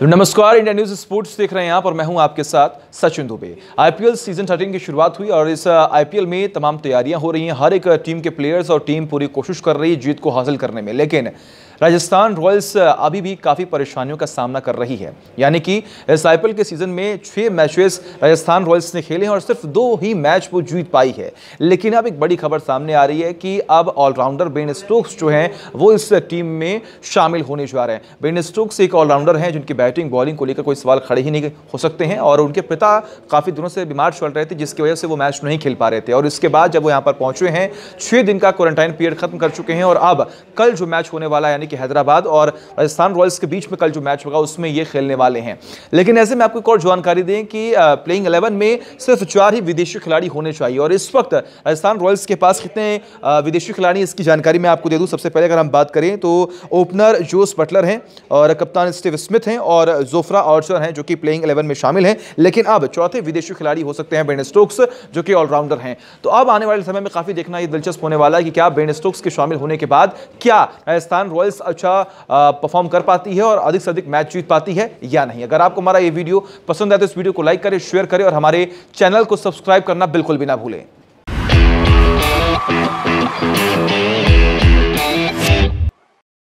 तो नमस्कार India news sports देख रहे हैं आप और मैं हूं आपके साथ Sachin Dubey IPL season thirteen की शुरुआत हुई और इस आईपीएल uh, में तमाम तैयारियां हो रही हैं हर एक टीम uh, के प्लेयर्स और टीम पूरी कोशिश कर रही है जीत को हासिल करने में लेकिन राजस्थान रॉयल्स अभी भी काफ़ी परेशानियों का सामना कर रही है यानी कि इस आई के सीज़न में छः मैचेस राजस्थान रॉयल्स ने खेले हैं और सिर्फ दो ही मैच वो जीत पाई है लेकिन अब एक बड़ी खबर सामने आ रही है कि अब ऑलराउंडर बेन स्टोक्स जो हैं वो इस टीम में शामिल होने जा रहे हैं बेन स्टोक्स एक ऑलराउंडर हैं जिनकी बैटिंग बॉलिंग को लेकर कोई सवाल खड़े ही नहीं हो सकते हैं और उनके पिता काफ़ी दिनों से बीमार चल रहे थे जिसकी वजह से वो मैच नहीं खेल पा रहे थे और इसके बाद जब वो यहाँ पर पहुँचे हैं छः दिन का क्वारंटाइन पीरियड खत्म कर चुके हैं और अब कल जो मैच होने वाला है यानी कि हैदराबाद और राजस्थान रॉयल्स के बीच में कल जो मैच होगा उसमें ये खेलने वाले हैं लेकिन ऐसे में आपको एक और जानकारी दें कि प्लेइंग एलेवन में सिर्फ चार ही विदेशी खिलाड़ी होने चाहिए और इस वक्त राजस्थान रॉयल्स के पास कितने विदेशी खिलाड़ी इसकी जानकारी मैं आपको दे दूँ सबसे पहले अगर हम बात करें तो ओपनर जोस बटलर हैं और कप्तान स्टीव स्मिथ हैं और जोफ्रा ऑर्चर हैं जो कि प्लेइंग एलेवन में शामिल हैं लेकिन अब चौथे विदेशी खिलाड़ी हो सकते हैं बेन स्टोक्स जो कि ऑलराउंडर हैं तो अब आने वाले समय में काफ़ी देखना ये दिलचस्प होने वाला है कि क्या बेन स्टोक्स के शामिल होने के बाद क्या राजस्थान रॉयल्स टेनिस अच्छा परफॉर्म कर पाती है और अधिक से अधिक मैच जीत पाती है या नहीं अगर आपको हमारा ये वीडियो पसंद आए तो इस वीडियो को लाइक करें शेयर करें और हमारे चैनल को सब्सक्राइब करना बिल्कुल भी ना भूलें